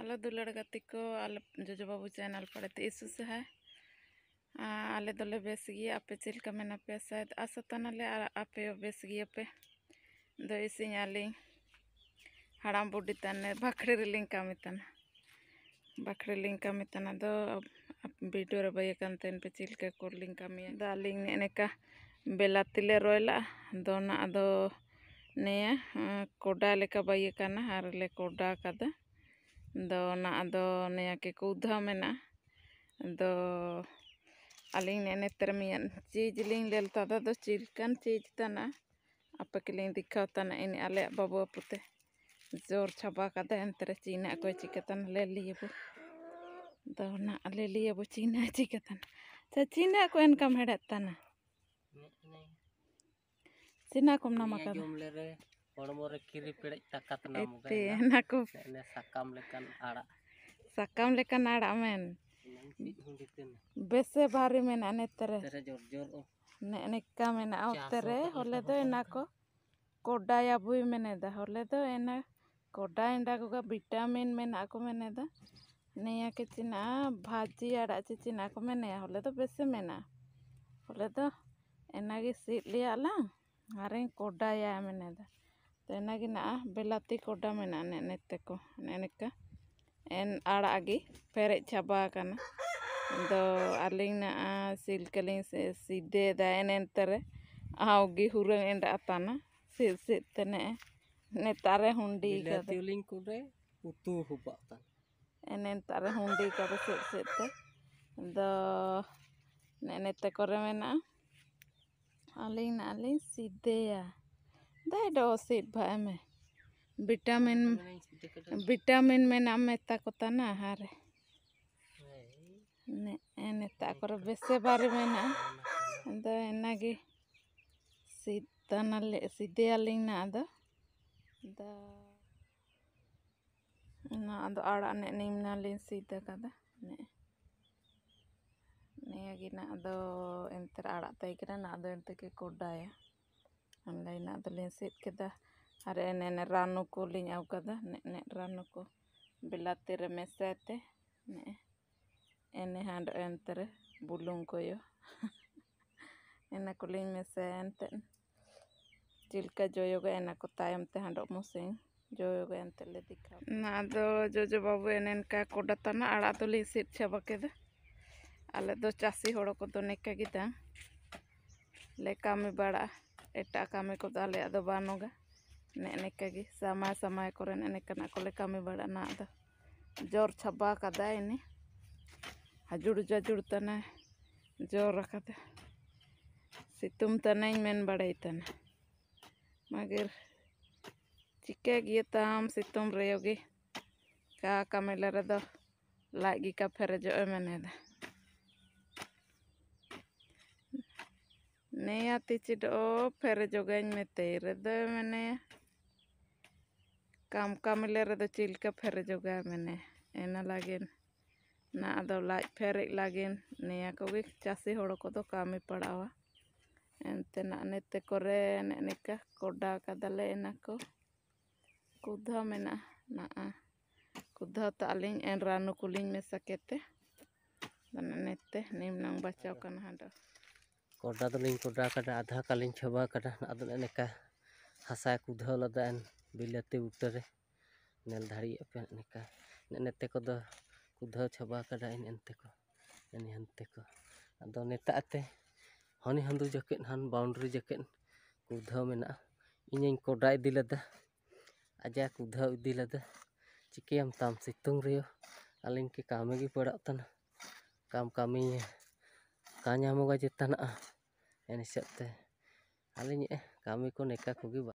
Hello दुलाड़ गति को आले जोजो बाबू चैनल पर इसुस है आले दो बेस गया आपे चिलका मेना पे शायद आशा तो ले आपे बेस गया पे दो इसी आली हड़ाम बुढ़ी तने भाखड़े रिलिंग कामी तना भाखड़े लिंग कामी तना दो वीडियो रे बये कान तेन पे चिलका कोर लिंग कामी दो आलिंग ने नेका बेला तिले रोयला दो ना दो ने कोडा लेका बये काना हर ले कोडा का अलीर मियाँ चीज ली लेलता चिकन चीज तना आप दिखाता इन आल बाबू अपूते जोर छापाद एनते चीना को चिकेतन ले लियाबो दो ना ले लियाबो चीना चिकेतन अच्छा चीना को एनकम हेड़ता चीना को नाम ᱦᱚᱲᱢᱚ ᱨᱮ ᱠᱤᱨᱤ ᱯᱮᱲᱮᱡ ᱛᱟᱠᱟᱛ ᱱᱟᱢᱚᱜᱟ ᱮᱱᱟ ᱠᱚ ᱥᱟᱠᱟᱢ ᱞᱮᱠᱟᱱ ᱟᱲᱟᱜ ᱥᱟᱠᱟᱢ ᱞᱮᱠᱟᱱ ᱟᱲᱟᱜ ᱢᱮᱱ ᱵᱮᱥᱮ ᱵᱷᱟᱨᱤ ᱢᱮᱱᱟᱜᱼᱟ ᱱᱮᱛᱨᱮ ᱡᱳᱨ ᱡᱳᱨ ᱱᱮᱠᱟ ᱢᱮᱱᱟᱜᱼᱟ ᱚᱛᱨᱮ ᱦᱚᱞᱮ ᱫᱚ ᱮᱱᱟ ᱠᱚ ᱠᱚᱰᱟᱭᱟ ᱵᱩᱭ ᱢᱮᱱᱮᱫᱟ ᱦᱚᱞᱮ ᱫᱚ ᱮᱱᱟ ᱠᱚᱰᱟ ᱮᱸᱰᱟ ᱠᱚᱜᱟ ᱵᱤᱴᱟᱢᱤᱱ ᱢᱮᱱᱟᱜᱼᱟ ᱠᱚ ᱢᱮᱱᱮᱫᱟ ᱱᱮᱭᱟ ᱠᱮ ᱪᱤᱱᱟ ᱵᱷᱟᱡᱤ ᱟᱲᱟᱜ ᱪᱮ ᱪᱤᱱᱟ ᱠᱚ ᱢᱮᱱᱮᱭᱟ ᱦᱚᱞᱮ ᱫᱚ ᱵᱮᱥᱮ ᱢᱮᱱᱟᱜᱼᱟ ᱦᱚᱞᱮ ᱫᱚ एना सिट लिया ला और कोडाया मैंने ᱛᱚ ᱤᱱᱟᱹᱜᱮ ᱱᱟᱜᱼᱟ ᱵᱤᱞᱟᱹᱛᱤ ᱠᱚᱰᱟ ᱢᱮᱱᱟᱜᱼᱟ ᱱᱮᱜ ᱱᱮᱛᱮ ᱠᱚ ᱱᱮᱜ ᱱᱮᱠᱟ ᱮᱱ ᱟᱲᱟᱜ ᱜᱮ ᱯᱮᱨᱮᱡ ᱪᱟᱵᱟ ᱟᱠᱟᱱᱟ ᱫᱚ ᱟᱹᱞᱤᱧ ᱱᱟᱜᱼᱟ ᱥᱤᱞ ᱠᱟᱹᱞᱤᱧ ᱥᱤᱫᱮᱫᱟ ᱮᱱ ᱮᱱᱛᱮ ᱨᱮ ᱟᱣᱜᱮ ᱦᱩᱨᱟᱹᱝ ᱮᱸᱰ ᱟᱛᱟᱱᱟ ᱥᱤᱫ ᱥᱤᱫ ᱛᱮ ᱱᱮᱜᱼᱮ ᱱᱮᱛᱟᱨ ᱨᱮ ᱦᱩᱸᱰᱤ ᱠᱟᱫᱟ ᱛᱤᱞᱤᱧ ᱠᱚᱨᱮ ᱩᱛᱩ ᱦᱚᱵᱟᱜ ᱛᱟᱱ ᱮᱱ ᱱᱮᱛᱟᱨ ᱨᱮ ᱦᱩᱸᱰᱤ ᱠᱟᱫᱟ ᱥᱤᱫ ᱥᱤᱫ ᱛᱮ ᱫᱚ ᱱᱮᱜ ᱱᱮᱛᱮ ᱠᱚᱨᱮ ᱢᱮᱱᱟᱜᱼᱟ ᱟᱹᱞᱤᱧ ᱱᱟᱜᱼᱟ ᱞᱤᱧ ᱥᱤᱫᱮᱭᱟ दिटाम विटामिन में नाम मेता को तो ना हारे नेता को बेसे बारे में ना सीधा सीधे ना अ अड़ी सीधा नागे ना अड़ तेरा तो ना अंत कुडाया ᱞᱟᱭᱱᱟᱜ ᱫᱚᱞᱤᱧ ᱥᱤᱫ ᱠᱮᱫᱟ ᱟᱨ ᱮᱱᱮ ᱮᱱᱮ ᱨᱟᱱᱩ ᱠᱚᱞᱤᱧ ᱟᱹᱜᱩ ᱠᱟᱫᱟ ᱮᱱᱮ ᱮᱱᱮ ᱨᱟᱱᱩ ᱠᱚ ᱵᱤᱞᱟᱹᱛᱤ ᱨᱮ ᱢᱮᱥᱟᱭ ᱛᱮ ᱱᱮᱜᱼᱮ ᱮᱱᱮ ᱦᱟᱸᱰ ᱮᱱᱛᱮ ᱨᱮ ᱵᱩᱞᱩᱝ ᱠᱚᱭᱚ ᱚᱱᱟ ᱠᱚᱞᱤᱧ ᱢᱮᱥᱟᱭᱟ ᱮᱱᱛᱮᱫ ᱪᱮᱫ ᱞᱮᱠᱟ ᱡᱚᱭᱚᱜᱟ ᱚᱱᱟ ᱠᱚ ᱛᱟᱭᱚᱢ ᱛᱮ ᱦᱟᱸᱰᱚᱜ ᱢᱚᱥᱤᱧ ᱡᱚᱭᱚᱜᱟ ᱮᱱᱛᱮᱫ ᱞᱮ ᱫᱮᱠᱷᱟᱣ ᱚᱱᱟ ᱫᱚ ᱡᱚᱡᱚ ᱵᱟᱹᱵᱩ ᱮᱱᱮ ᱚᱱᱠᱟ ᱠᱚᱰᱟ ᱛᱟᱱᱟ ᱟᱲᱟᱜ ᱫᱚᱞᱤᱧ ᱥᱤᱫ ᱪᱟᱵᱟ ᱠᱮᱫᱟ ᱟᱞᱮ ᱫᱚ ᱪᱟᱹᱥᱤ ᱦᱚᱲ ᱠᱚᱫᱚ ᱱᱮᱠᱟ ᱜᱮ ᱫᱟᱝ ᱞᱮ ᱠᱟᱹᱢᱤ ᱵᱟᱲᱟᱜᱼᱟ समय समय को कमी बड़ा जोर चाबाक इन हजुड़ जजुड़ तने जोर रखा सितुम तने मेन बड़े तने मगर चिकेम सितुम रेगी का कमेल लागी का फेरे मेने मने तीचो फेरे जोगा मेतेद मैने काम कामिले रो चिलका फेरे जोगा मैने एना लागे ना अद लाज फेरे लागे नया को चाषी हड़ को तो कामी पड़ा एनते नीते कोा कदाले एना को कुध मे ना कुध तो अली रानू कुली मेसा के नीते निम्न बचाव हाँ कर्डा दोलें कर्डा आधा कालीन छबाकड़ा अदा हसा को उधलदा बिलती बुटर नल दड़ापे इनका को दो उधव छबाकड़ा एनते को एनते नेताते हनी हंदू जके हन बाउंड्री जके उधव में इन कर्डा इदीलदा आजा को उधव इदीलदा चिकेम तम सितुंग रो अलग के कामी पड़ा काम कामी kanya mo gaji tanah eh. ini siap teh kali eh kami ku nikah kugi